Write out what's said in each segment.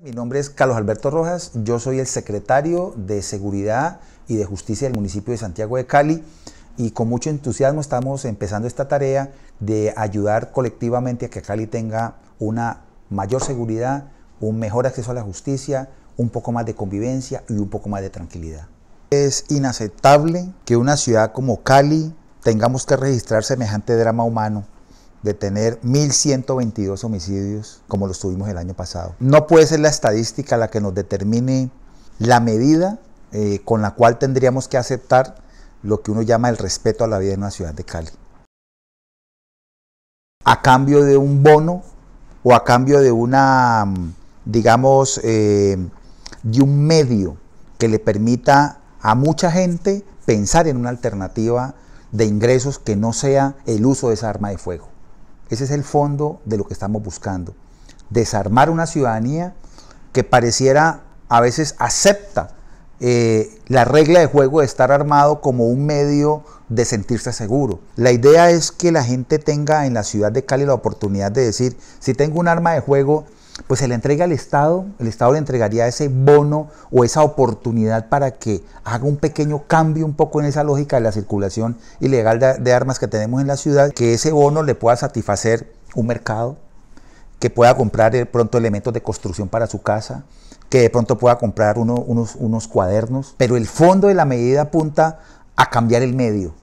Mi nombre es Carlos Alberto Rojas, yo soy el secretario de Seguridad y de Justicia del municipio de Santiago de Cali y con mucho entusiasmo estamos empezando esta tarea de ayudar colectivamente a que Cali tenga una mayor seguridad, un mejor acceso a la justicia, un poco más de convivencia y un poco más de tranquilidad. Es inaceptable que una ciudad como Cali tengamos que registrar semejante drama humano de tener 1.122 homicidios como los tuvimos el año pasado. No puede ser la estadística la que nos determine la medida eh, con la cual tendríamos que aceptar lo que uno llama el respeto a la vida en una ciudad de Cali. A cambio de un bono o a cambio de una, mm, digamos, eh, de un medio que le permita a mucha gente pensar en una alternativa de ingresos que no sea el uso de esa arma de fuego. Ese es el fondo de lo que estamos buscando. Desarmar una ciudadanía que pareciera a veces acepta eh, la regla de juego de estar armado como un medio de sentirse seguro. La idea es que la gente tenga en la ciudad de Cali la oportunidad de decir, si tengo un arma de juego, pues se le entrega al Estado, el Estado le entregaría ese bono o esa oportunidad para que haga un pequeño cambio un poco en esa lógica de la circulación ilegal de, armas que tenemos en la ciudad, que ese bono le pueda satisfacer un mercado, que pueda comprar de pronto elementos de construcción para su casa, que de pronto pueda comprar unos, unos cuadernos, pero el fondo de la medida apunta a cambiar el medio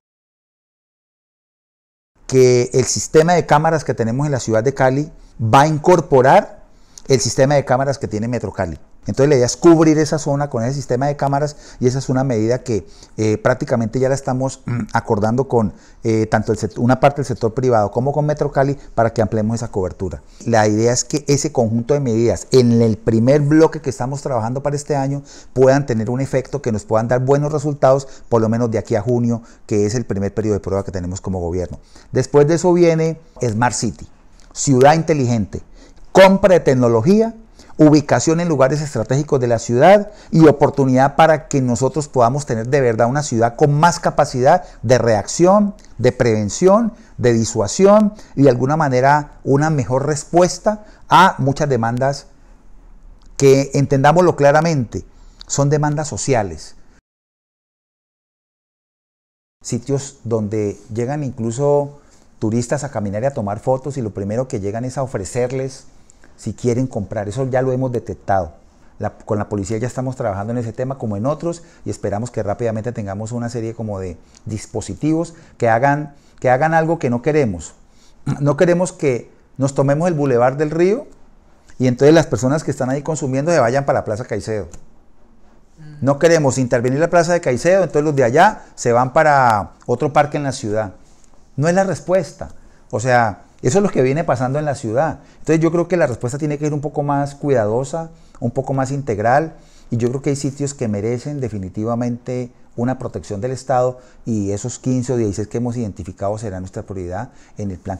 que el sistema de cámaras que tenemos en la ciudad de Cali va a incorporar el sistema de cámaras que tiene Metro Cali. Entonces la idea es cubrir esa zona con ese sistema de cámaras y esa es una medida que eh, prácticamente ya la estamos mm, acordando con eh, tanto una parte del sector privado como con Metro Cali para que ampliemos esa cobertura. La idea es que ese conjunto de medidas en el primer bloque que estamos trabajando para este año puedan tener un efecto que nos puedan dar buenos resultados por lo menos de aquí a junio, que es el primer periodo de prueba que tenemos como gobierno. Después de eso viene Smart City, ciudad inteligente compra de tecnología, ubicación en lugares estratégicos de la ciudad y oportunidad para que nosotros podamos tener de verdad una ciudad con más capacidad de reacción, de prevención, de disuasión y de alguna manera una mejor respuesta a muchas demandas que entendámoslo claramente, son demandas sociales. Sitios donde llegan incluso turistas a caminar y a tomar fotos y lo primero que llegan es a ofrecerles si quieren comprar. Eso ya lo hemos detectado. con la policía ya estamos trabajando en ese tema como en otros y esperamos que rápidamente tengamos una serie como de dispositivos que hagan, que hagan algo que no queremos. No queremos que nos tomemos el bulevar del río y entonces las personas que están ahí consumiendo se vayan para la Plaza Caicedo. No queremos intervenir la Plaza de Caicedo, entonces los de allá se van para otro parque en la ciudad. No es la respuesta. O sea, eso es lo que viene pasando en la ciudad. Entonces yo creo que la respuesta tiene que ir un poco más cuidadosa, un poco más integral, y yo creo que hay sitios que merecen definitivamente una protección del Estado y esos 15 o 16 que hemos identificado será nuestra prioridad en el plan.